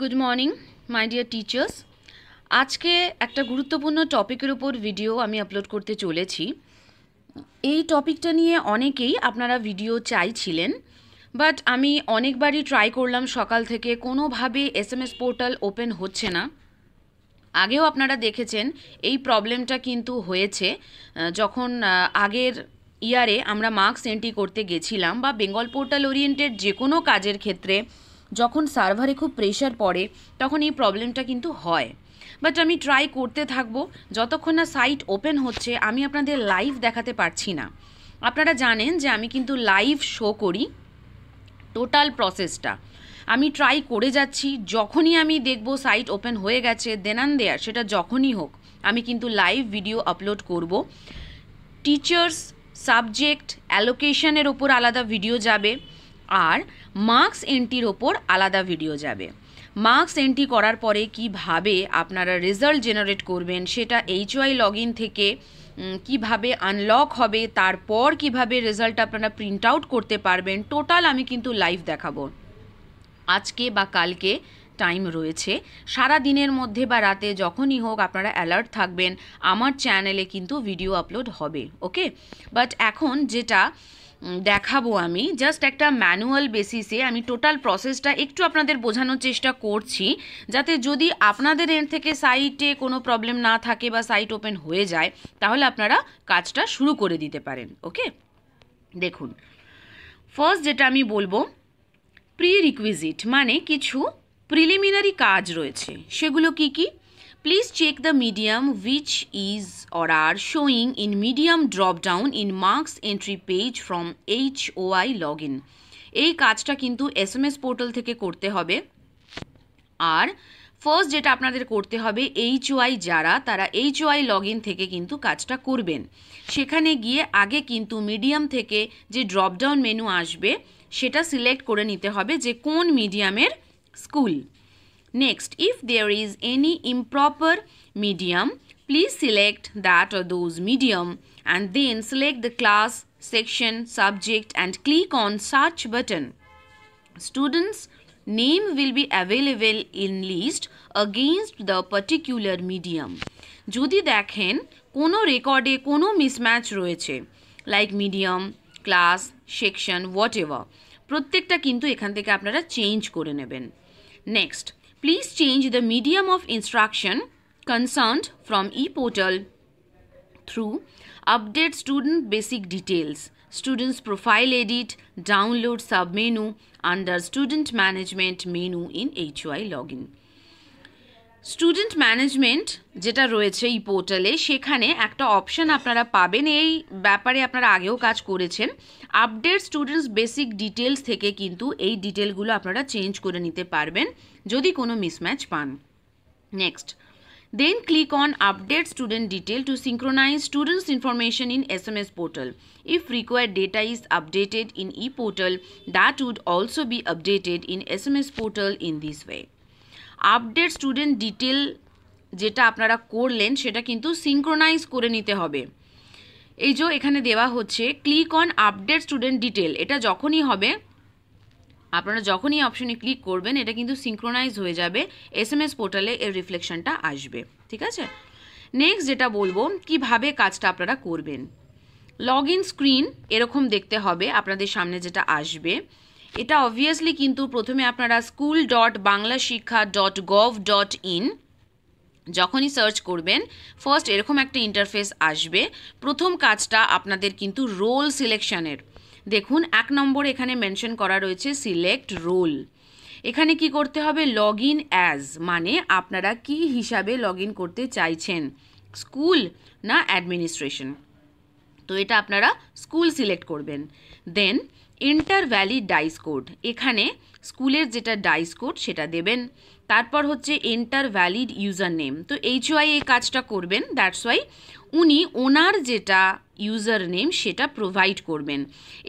Good morning my dear teachers আজকে একটা গুরুত্বপূর্ণ টপিকের উপর ভিডিও আমি আপলোড করতে চলেছি এই টপিকটা নিয়ে অনেকেই আপনারা ভিডিও চাইছিলেন বাট আমি অনেকবারই ট্রাই করলাম সকাল থেকে কোনোভাবে S M S portal open হচ্ছে না আগেও আপনারা দেখেছেন এই প্রবলেমটা কিন্তু হয়েছে যখন আগের ইয়ারে আমরা মার্কস এন্ট্রি করতে গেছিলাম বা বেঙ্গল পোর্টাল ওরিয়েন্টেড যে কোনো কাজের ক্ষেত্রে যখন সার্ভারে খুব প্রেশার পড়ে তখন এই প্রবলেমটা কিন্তু হয় বাট আমি ট্রাই করতে থাকবো যতক্ষণ না সাইট ওপেন হচ্ছে আমি আপনাদের লাইভ দেখাতে পারছি না আপনারা জানেন যে আমি কিন্তু লাইভ শো করি টোটাল প্রসেসটা আমি ট্রাই করে যাচ্ছি যখনই আমি দেখব সাইট ওপেন হয়ে গেছে দেনান দেয়ার সেটা যখনই হোক আমি কিন্তু লাইভ ভিডিও আপলোড করব টিচার্স সাবজেক্ট অ্যালোকেশনের ওপর আলাদা ভিডিও যাবে আর মার্কস এন্ট্রির ওপর আলাদা ভিডিও যাবে মার্কস এন্ট্রি করার পরে কিভাবে আপনারা রেজাল্ট জেনারেট করবেন সেটা এইচওয়াই লগ ইন থেকে কিভাবে আনলক হবে তারপর কিভাবে রেজাল্ট আপনারা প্রিন্ট আউট করতে পারবেন টোটাল আমি কিন্তু লাইভ দেখাবো আজকে বা কালকে টাইম রয়েছে সারা দিনের মধ্যে বা রাতে যখনই হোক আপনারা অ্যালার্ট থাকবেন আমার চ্যানেলে কিন্তু ভিডিও আপলোড হবে ওকে বাট এখন যেটা দেখাবো আমি জাস্ট একটা ম্যানুয়াল বেসিসে আমি টোটাল প্রসেসটা একটু আপনাদের বোঝানোর চেষ্টা করছি যাতে যদি আপনাদের এর থেকে সাইটে কোনো প্রবলেম না থাকে বা সাইট ওপেন হয়ে যায় তাহলে আপনারা কাজটা শুরু করে দিতে পারেন ওকে দেখুন ফার্স্ট যেটা আমি বলবো প্রি রিকুইজিট মানে কিছু প্রিলিমিনারি কাজ রয়েছে সেগুলো কি কী Please check the medium which is or are showing in medium drop down in marks entry page from HOI login. এই কাজটা কিন্তু এস এম এস পোর্টাল থেকে করতে হবে আর ফার্স্ট যেটা আপনাদের করতে হবে এইচওয়াই যারা তারা এইচওয়াই লগ ইন থেকে কিন্তু কাজটা করবেন সেখানে গিয়ে আগে কিন্তু মিডিয়াম থেকে যে ড্রপডাউন মেনু আসবে সেটা সিলেক্ট করে নিতে হবে যে কোন মিডিয়ামের school Next, if there is any improper medium, please select that or those medium and then select the class, section, subject and click on search button. Students' name will be available in list against the particular medium. Jodi যদি দেখেন কোনো রেকর্ডে কোনো mismatch রয়েছে like medium, class, section, whatever. প্রত্যেকটা kintu ekhan থেকে apnara change kore neben. Next, Please change the medium of instruction concerned from e-portal through update student basic details, student's profile edit, download submenu under student management menu in HUI login. Student management যেটা রয়েছে এই পোর্টালে সেখানে একটা option আপনারা পাবেন এই ব্যাপারে আপনারা আগেও কাজ করেছেন আপডেট স্টুডেন্টস বেসিক ডিটেলস থেকে কিন্তু এই ডিটেলগুলো আপনারা চেঞ্জ করে নিতে পারবেন যদি কোনো মিসম্যাচ পান next then click on update student detail to synchronize students information in S M S portal if require data is updated in E portal that would also be updated in S M S portal in this way update student detail যেটা আপনারা করলেন সেটা কিন্তু synchronise করে নিতে হবে এই যে এখানে দেওয়া হচ্ছে click on update student detail এটা যখনই হবে আপনারা যখনই অপশনে ক্লিক করবেন এটা কিন্তু সিঙ্ক্রোনাইজ হয়ে যাবে এস এম এস পোর্টালে এর রিফ্লেকশনটা আসবে ঠিক আছে নেক্সট যেটা বলবো কিভাবে কাজটা আপনারা করবেন লগ ইন স্ক্রিন এরকম দেখতে হবে আপনাদের সামনে যেটা আসবে এটা অবভিয়াসলি কিন্তু প্রথমে আপনারা school dot Bangla Shiksha dot gov dot in যখনই সার্চ করবেন ফার্স্ট এরকম একটা ইন্টারফেস আসবে প্রথম কাজটা আপনাদের কিন্তু রোল সিলেকশানের দেখুন এক নম্বর এখানে মেনশন করা রয়েছে সিলেক্ট রোল এখানে কি করতে হবে লগ ইন অ্যাজ মানে আপনারা কি হিসাবে লগ ইন করতে চাইছেন স্কুল না অ্যাডমিনিস্ট্রেশন তো এটা আপনারা স্কুল সিলেক্ট করবেন then enter valid DISE code এখানে স্কুলের যেটা ডাইস কোড সেটা দেবেন তারপর হচ্ছে এন্টার ভ্যালিড ইউজার নেম তো এইচ ওয়াই এই কাজটা করবেন দ্যাটস ওয়াই উনি ওনার যেটা ইউজার নেম সেটা প্রোভাইড করবেন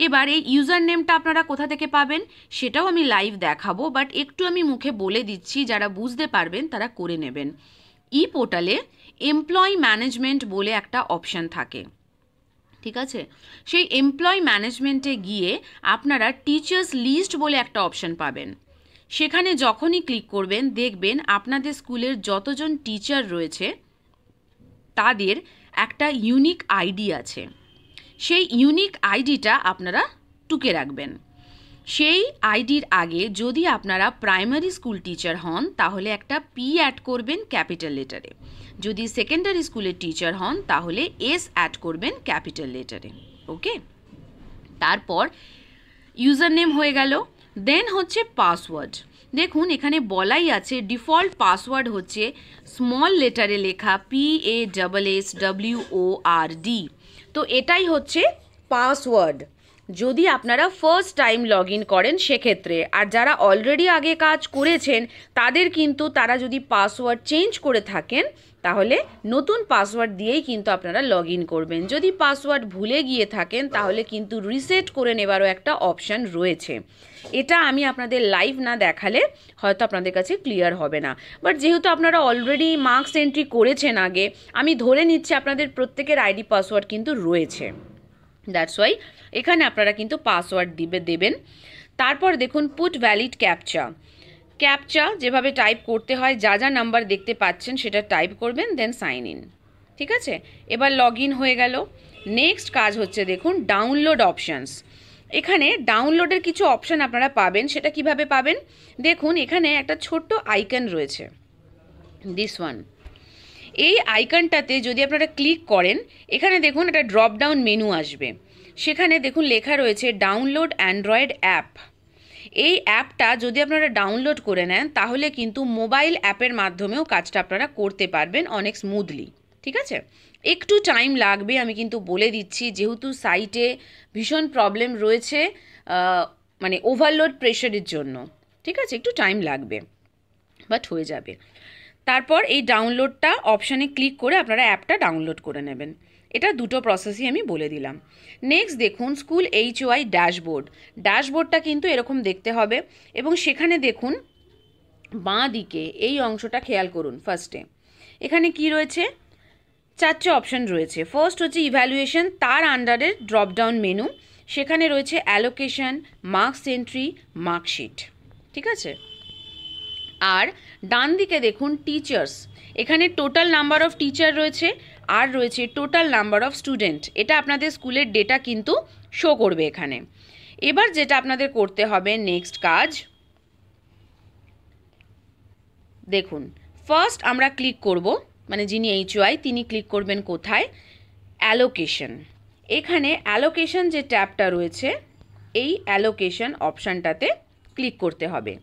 এবার এই ইউজার নেমটা আপনারা কোথা থেকে পাবেন সেটাও আমি লাইভ দেখাবো বাট একটু আমি মুখে বলে দিচ্ছি যারা বুঝতে পারবেন তারা করে নেবেন ই পোর্টালে এমপ্লয় ম্যানেজমেন্ট বলে একটা অপশান থাকে ঠিক আছে সেই এমপ্লয় ম্যানেজমেন্টে গিয়ে আপনারা টিচার্স লিস্ট বলে একটা অপশন পাবেন সেখানে যখনই ক্লিক করবেন দেখবেন আপনাদের স্কুলের যতজন টিচার রয়েছে তাদের একটা ইউনিক আইডি আছে সেই ইউনিক আইডিটা আপনারা টুকে রাখবেন সেই আইডির আগে যদি আপনারা প্রাইমারি স্কুল টিচার হন তাহলে একটা পি অ্যাড করবেন ক্যাপিটাল লেটারে যদি সেকেন্ডারি স্কুলের টিচার হন তাহলে এস অ্যাড করবেন ক্যাপিটাল লেটারে ওকে তারপর ইউজার নেম হয়ে গেল দেন হচ্ছে পাসওয়ার্ড দেখুন এখানে বলাই আছে ডিফল্ট পাসওয়ার্ড হচ্ছে স্মল লেটারে লেখা P A double S W O R D তো এটাই হচ্ছে পাসওয়ার্ড যদি আপনারা ফার্স্ট টাইম লগ ইন করেন সেক্ষেত্রে আর যারা অলরেডি আগে কাজ করেছেন তাদের কিন্তু তারা যদি পাসওয়ার্ড চেঞ্জ করে থাকেন তাহলে নতুন পাসওয়ার্ড দিয়েই কিন্তু আপনারা লগ করবেন যদি পাসওয়ার্ড ভুলে গিয়ে থাকেন তাহলে কিন্তু রিসেট করে নেবারও একটা অপশান রয়েছে এটা আমি আপনাদের লাইভ না দেখালে হয়তো আপনাদের কাছে ক্লিয়ার হবে না বাট যেহেতু আপনারা অলরেডি মার্কস এন্ট্রি করেছেন আগে আমি ধরে নিচ্ছি আপনাদের প্রত্যেকের আইডি পাসওয়ার্ড কিন্তু রয়েছে দ্যাটস ওয়াই এখানে আপনারা কিন্তু পাসওয়ার্ড দিবে দেবেন তারপর দেখুন পুট ভ্যালিড ক্যাপচা ক্যাপচা যেভাবে টাইপ করতে হয় যা যা নাম্বার দেখতে পাচ্ছেন সেটা টাইপ করবেন দেন সাইন ইন ঠিক আছে এবার লগ হয়ে গেল নেক্সট কাজ হচ্ছে দেখুন ডাউনলোড অপশানস এখানে ডাউনলোডের কিছু অপশান আপনারা পাবেন সেটা কিভাবে পাবেন দেখুন এখানে একটা ছোট্ট আইকন রয়েছে দিস ওয়ান এই আইকনটাতে যদি আপনারা ক্লিক করেন এখানে দেখুন একটা ড্রপ ডাউন মেনু আসবে সেখানে দেখুন লেখা রয়েছে ডাউনলোড অ্যান্ড্রয়েড অ্যাপ এই অ্যাপটা যদি আপনারা ডাউনলোড করে নেন তাহলে কিন্তু মোবাইল অ্যাপের মাধ্যমেও কাজটা আপনারা করতে পারবেন অনেক স্মুথলি ঠিক আছে একটু টাইম লাগবে আমি কিন্তু বলে দিচ্ছি যেহেতু সাইটে ভীষণ প্রবলেম রয়েছে মানে ওভারলোড প্রেশারের জন্য ঠিক আছে একটু টাইম লাগবে বাট হয়ে যাবে তারপর এই ডাউনলোডটা অপশানে ক্লিক করে আপনারা অ্যাপটা ডাউনলোড করে নেবেন এটা দুটো প্রসেসই আমি বলে দিলাম নেক্সট দেখুন স্কুল এইচ ওয়াই ড্যাশবোর্ড ড্যাশবোর্ডটা কিন্তু এরকম দেখতে হবে এবং সেখানে দেখুন বাঁ দিকে এই অংশটা খেয়াল করুন ফার্স্টে এখানে কি রয়েছে চারটে অপশন রয়েছে ফার্স্ট হচ্ছে ইভ্যালুয়েশন তার আন্ডারে ড্রপডাউন মেনু সেখানে রয়েছে অ্যালোকেশন মার্কস এন্ট্রি মার্কশিট ঠিক আছে আর ডান দিকে দেখুন টিচার্স এখানে টোটাল নাম্বার অফ টিচার রয়েছে আর রয়েছে টোটাল নাম্বার অফ স্টুডেন্ট এটা আপনাদের স্কুলের ডেটা কিন্তু শো করবে এখানে এবার যেটা আপনাদের করতে হবে নেক্সট কাজ দেখুন ফার্স্ট আমরা ক্লিক করব মানে যিনি এইচওয়াই তিনি ক্লিক করবেন কোথায় অ্যালোকেশন এখানে অ্যালোকেশন যে ট্যাবটা রয়েছে এই অ্যালোকেশন অপশানটাতে ক্লিক করতে হবে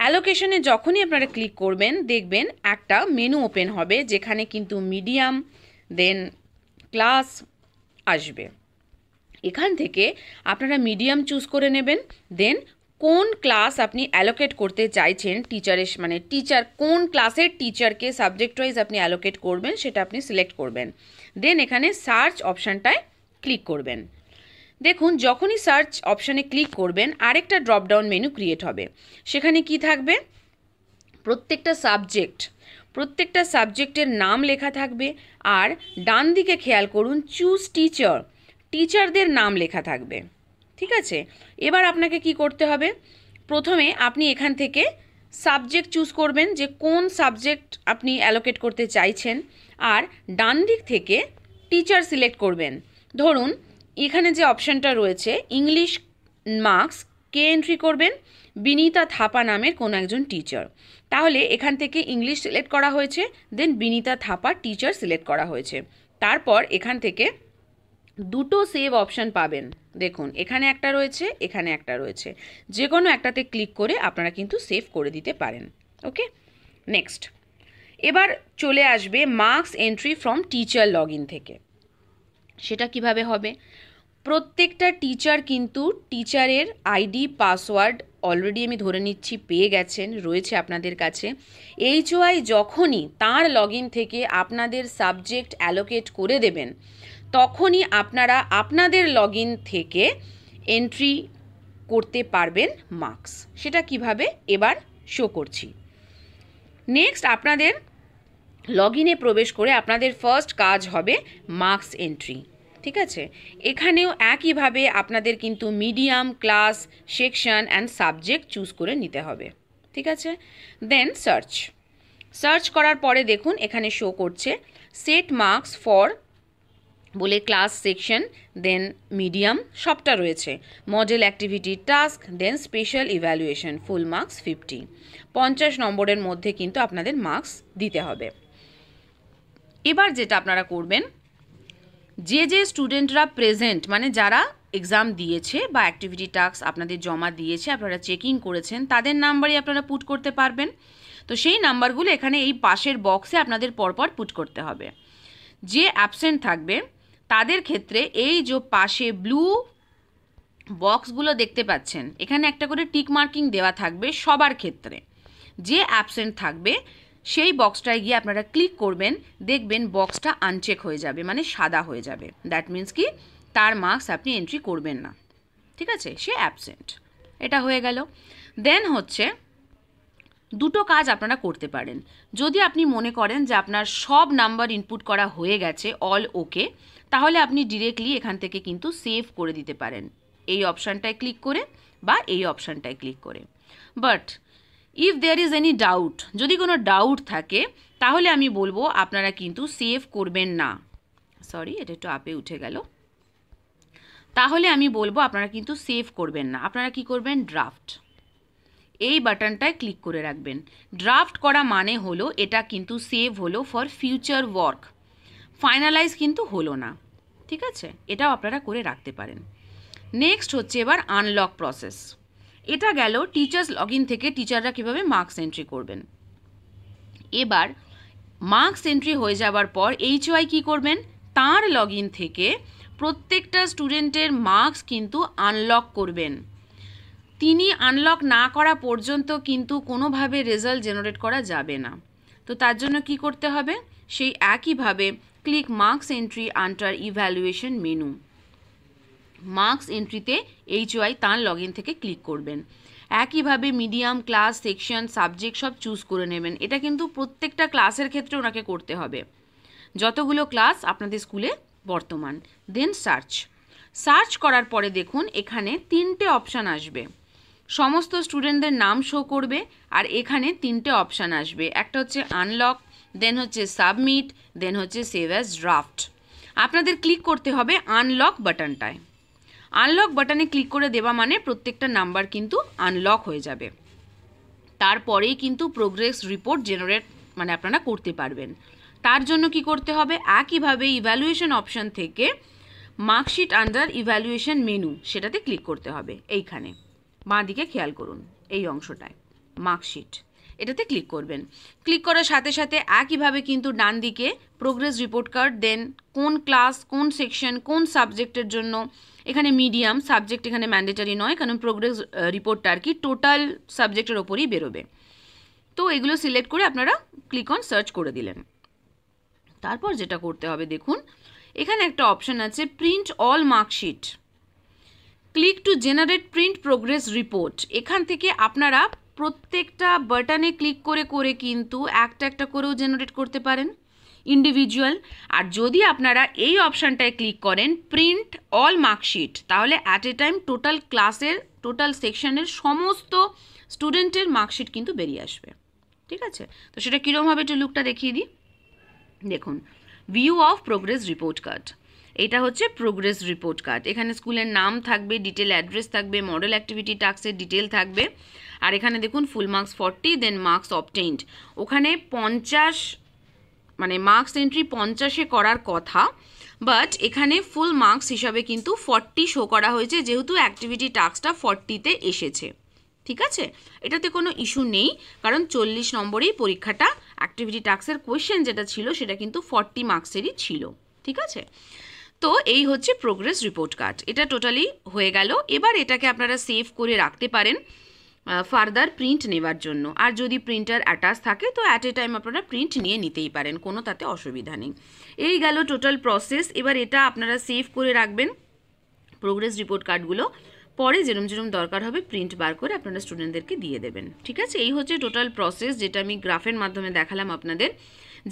অ্যালোকেশনে যখনই আপনারা ক্লিক করবেন দেখবেন একটা মেনু ওপেন হবে যেখানে কিন্তু মিডিয়াম দেন ক্লাস আসবে এখান থেকে আপনারা মিডিয়াম চুজ করে নেবেন দেন কোন ক্লাস আপনি অ্যালোকেট করতে চাইছেন টিচারের মানে টিচার কোন ক্লাসের টিচারকে সাবজেক্ট ওয়াইজ আপনি অ্যালোকেট করবেন সেটা আপনি সিলেক্ট করবেন দেন এখানে সার্চ অপশানটায় ক্লিক করবেন দেখুন যখনই সার্চ অপশানে ক্লিক করবেন আরেকটা ড্রপডাউন মেনু ক্রিয়েট হবে সেখানে কি থাকবে প্রত্যেকটা সাবজেক্ট প্রত্যেকটা সাবজেক্টের নাম লেখা থাকবে আর ডান দিকে খেয়াল করুন চুজ টিচার টিচারদের নাম লেখা থাকবে ঠিক আছে এবার আপনাকে কি করতে হবে প্রথমে আপনি এখান থেকে সাবজেক্ট চুজ করবেন যে কোন সাবজেক্ট আপনি অ্যালোকেট করতে চাইছেন আর ডান দিক থেকে টিচার সিলেক্ট করবেন ধরুন এখানে যে অপশানটা রয়েছে ইংলিশ মার্কস কে এন্ট্রি করবেন বিনীতা থাপা নামের কোনো একজন টিচার তাহলে এখান থেকে ইংলিশ সিলেক্ট করা হয়েছে then Binita Thapa teacher select করা হয়েছে তারপর এখান থেকে দুটো সেভ অপশান পাবেন দেখুন এখানে একটা রয়েছে এখানে একটা রয়েছে যে কোনো একটাতে ক্লিক করে আপনারা কিন্তু সেভ করে দিতে পারেন ওকে নেক্সট এবার চলে আসবে marks entry from teacher log থেকে সেটা কিভাবে হবে প্রত্যেকটা টিচার কিন্তু টিচারের আইডি পাসওয়ার্ড অলরেডি আমি ধরে নিচ্ছি পেয়ে গেছেন রয়েছে আপনাদের কাছে এইচওয়াই যখনই তার লগ থেকে আপনাদের সাবজেক্ট অ্যালোকেট করে দেবেন তখনই আপনারা আপনাদের লগ থেকে এন্ট্রি করতে পারবেন মার্কস সেটা কিভাবে এবার শো করছি নেক্সট আপনাদের লগ প্রবেশ করে আপনাদের ফার্স্ট কাজ হবে মার্কস এন্ট্রি ঠিক আছে এখানেও একইভাবে আপনাদের কিন্তু medium class section and subject choose করে নিতে হবে ঠিক আছে দেন সার্চ সার্চ করার পরে দেখুন এখানে শো করছে সেট মার্কস ফর বলে ক্লাস সেকশন দেন মিডিয়াম সবটা রয়েছে model activity task then special evaluation full marks fifty পঞ্চাশ নম্বরের মধ্যে কিন্তু আপনাদের মার্কস দিতে হবে এবার যেটা আপনারা করবেন যে যে স্টুডেন্টরা প্রেজেন্ট মানে যারা এক্সাম দিয়েছে বা অ্যাক্টিভিটি টাস্ক আপনাদের জমা দিয়েছে আপনারা চেকিং করেছেন তাদের নাম্বারই আপনারা পুট করতে পারবেন তো সেই নাম্বারগুলো এখানে এই পাশের বক্সে আপনাদের পরপর পুট করতে হবে যে অ্যাবসেন্ট থাকবে তাদের ক্ষেত্রে এই যে পাশে ব্লু বক্সগুলো দেখতে পাচ্ছেন এখানে একটা করে টিক মার্কিং দেওয়া থাকবে সবার ক্ষেত্রে যে অ্যাবসেন্ট থাকবে সেই বক্সটায় গিয়ে আপনারা ক্লিক করবেন দেখবেন বক্সটা আনচেক হয়ে যাবে মানে সাদা হয়ে যাবে দ্যাট মিন্স কি তার মার্কস আপনি এন্ট্রি করবেন না ঠিক আছে সে অ্যাবসেন্ট এটা হয়ে গেল দেন হচ্ছে দুটো কাজ আপনারা করতে পারেন যদি আপনি মনে করেন যে আপনার সব নাম্বার ইনপুট করা হয়ে গেছে অল ওকে তাহলে আপনি ডিরেক্টলি এখান থেকে কিন্তু সেভ করে দিতে পারেন এই অপশানটায় ক্লিক করে বা এই অপশানটায় ক্লিক করে but if there is any doubt যদি কোনো ডাউট থাকে তাহলে আমি বলবো আপনারা কিন্তু সেভ করবেন না সরি এটা একটু আপে উঠে গেল তাহলে আমি বলবো আপনারা কিন্তু সেভ করবেন না আপনারা কি করবেন ড্রাফট এই বাটনটায় ক্লিক করে রাখবেন ড্রাফট করা মানে হলো এটা কিন্তু সেভ হলো ফর ফিউচার ওয়ার্ক ফাইনালাইজ কিন্তু হলো না ঠিক আছে এটাও আপনারা করে রাখতে পারেন নেক্সট হচ্ছে এবার আনলক প্রসেস এটা গেল টিচার্স লগ ইন থেকে টিচাররা কীভাবে মার্কস এন্ট্রি করবেন এবার মার্কস এন্ট্রি হয়ে যাবার পর এইচ ওয়াই কী করবেন তার লগ ইন থেকে প্রত্যেকটা স্টুডেন্টের মার্কস কিন্তু আনলক করবেন তিনি আনলক না করা পর্যন্ত কিন্তু কোনোভাবে রেজাল্ট জেনারেট করা যাবে না তো তার জন্য কি করতে হবে সেই একইভাবে click marks entry under evaluation menu marks এন্ট্রিতে এইচ ওয়াই তাঁর লগ ইন থেকে ক্লিক করবেন একইভাবে মিডিয়াম ক্লাস সেকশন সাবজেক্ট সব চুজ করে নেবেন এটা কিন্তু প্রত্যেকটা ক্লাসের ক্ষেত্রে ওনাকে করতে হবে যতগুলো ক্লাস আপনাদের স্কুলে বর্তমান দেন সার্চ সার্চ করার পরে দেখুন এখানে তিনটে অপশান আসবে সমস্ত স্টুডেন্টদের নাম শো করবে আর এখানে তিনটে অপশান আসবে একটা হচ্ছে আনলক দেন হচ্ছে সাবমিট দেন হচ্ছে সেভ অ্যাজ ড্রাফট আপনাদের ক্লিক করতে হবে আনলক বাটনটায় আনলক বাটনে ক্লিক করে দেওয়া মানে প্রত্যেকটা নাম্বার কিন্তু আনলক হয়ে যাবে তারপরেই কিন্তু প্রোগ্রেস রিপোর্ট জেনারেট মানে আপনারা করতে পারবেন তার জন্য কি করতে হবে একইভাবে ইভ্যালুয়েশন অপশান থেকে মার্কশিট আন্ডার ইভ্যালুয়েশন মেনু সেটাতে ক্লিক করতে হবে এইখানে বাঁ দিকে খেয়াল করুন এই অংশটায় মার্কশিট এটাতে ক্লিক করবেন ক্লিক করার সাথে সাথে একইভাবে কিন্তু ডান দিকে প্রোগ্রেস রিপোর্ট কার্ড দেন কোন ক্লাস কোন সেকশন কোন সাবজেক্টের জন্য এখানে মিডিয়াম সাবজেক্ট এখানে ম্যান্ডেটারি নয় কারণ প্রোগ্রেস রিপোর্টটা আর কি টোটাল সাবজেক্টের ওপরই বেরোবে তো এগুলো সিলেক্ট করে আপনারা ক্লিক অন সার্চ করে দিলেন তারপর যেটা করতে হবে দেখুন এখানে একটা অপশান আছে print all marksheet click to generate print progress report এখান থেকে আপনারা প্রত্যেকটা বাটনে ক্লিক করে করে কিন্তু একটা একটা করেও জেনারেট করতে পারেন ইন্ডিভিজুয়াল আর যদি আপনারা এই অপশানটায় ক্লিক করেন প্রিন্ট অল মার্কশিট তাহলে অ্যাট এ টাইম টোটাল ক্লাসের টোটাল সেকশনের সমস্ত স্টুডেন্টের মার্কশিট কিন্তু বেরিয়ে আসবে ঠিক আছে তো সেটা কীরকমভাবে একটু লুকটা দেখিয়ে দিই দেখুন view of progress report card এটা হচ্ছে প্রোগ্রেস রিপোর্ট কার্ড এখানে স্কুলের নাম থাকবে ডিটেল অ্যাড্রেস থাকবে মডেল অ্যাক্টিভিটি টাস্কের ডিটেল থাকবে আর এখানে দেখুন full marks forty then marks obtained ওখানে পঞ্চাশ মানে মার্কস এন্ট্রি পঞ্চাশে করার কথা বাট এখানে ফুল মার্কস হিসাবে কিন্তু ফর্টি শো করা হয়েছে যেহেতু অ্যাক্টিভিটি টাস্কটা ফর্টিতে এসেছে ঠিক আছে এটাতে কোনো ইস্যু নেই কারণ চল্লিশ নম্বরেই পরীক্ষাটা অ্যাক্টিভিটি টাস্কের কোয়েশ্চেন যেটা ছিল সেটা কিন্তু ফর্টি মার্কসেরই ছিল ঠিক আছে তো এই হচ্ছে প্রোগ্রেস রিপোর্ট কার্ড এটা টোটালি হয়ে গেল এবার এটাকে আপনারা সেভ করে রাখতে পারেন ফার্দার প্রিন্ট নেওয়ার জন্য আর যদি প্রিন্টার অ্যাটাচ থাকে তো অ্যাট এ টাইম আপনারা প্রিন্ট নিয়ে নিতেই পারেন কোনো তাতে অসুবিধা নেই এই গেল টোটাল প্রসেস এবার এটা আপনারা সেভ করে রাখবেন প্রোগ্রেস রিপোর্ট কার্ডগুলো পরে যেরম যেরম দরকার হবে প্রিন্ট বার করে আপনারা স্টুডেন্টদেরকে দিয়ে দেবেন ঠিক আছে এই হচ্ছে টোটাল প্রসেস যেটা আমি গ্রাফের মাধ্যমে দেখালাম আপনাদের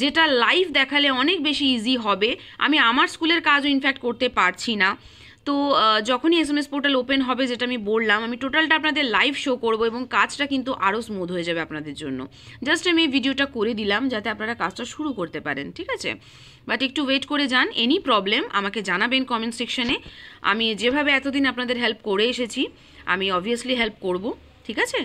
যেটা লাইভ দেখালে অনেক বেশি ইজি হবে আমি আমার স্কুলের কাজও ইনফ্যাক্ট করতে পারছি না তো যখনই S M S portal open হবে যেটা আমি বললাম আমি টোটালটা আপনাদের লাইভ শো করব এবং কাজটা কিন্তু আরও স্মুথ হয়ে যাবে আপনাদের জন্য জাস্ট আমি ভিডিওটা করে দিলাম যাতে আপনারা কাজটা শুরু করতে পারেন ঠিক আছে বাট একটু ওয়েট করে যান এনি প্রবলেম আমাকে জানাবেন কমেন্ট সেকশনে আমি যেভাবে এতদিন আপনাদের হেল্প করে এসেছি আমি অবভিয়াসলি হেল্প করব ঠিক আছে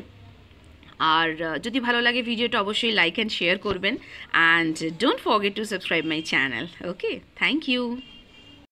আর যদি ভালো লাগে ভিডিওটা অবশ্যই লাইক অ্যান্ড শেয়ার করবেন and don't forget to subscribe my channel okay thank you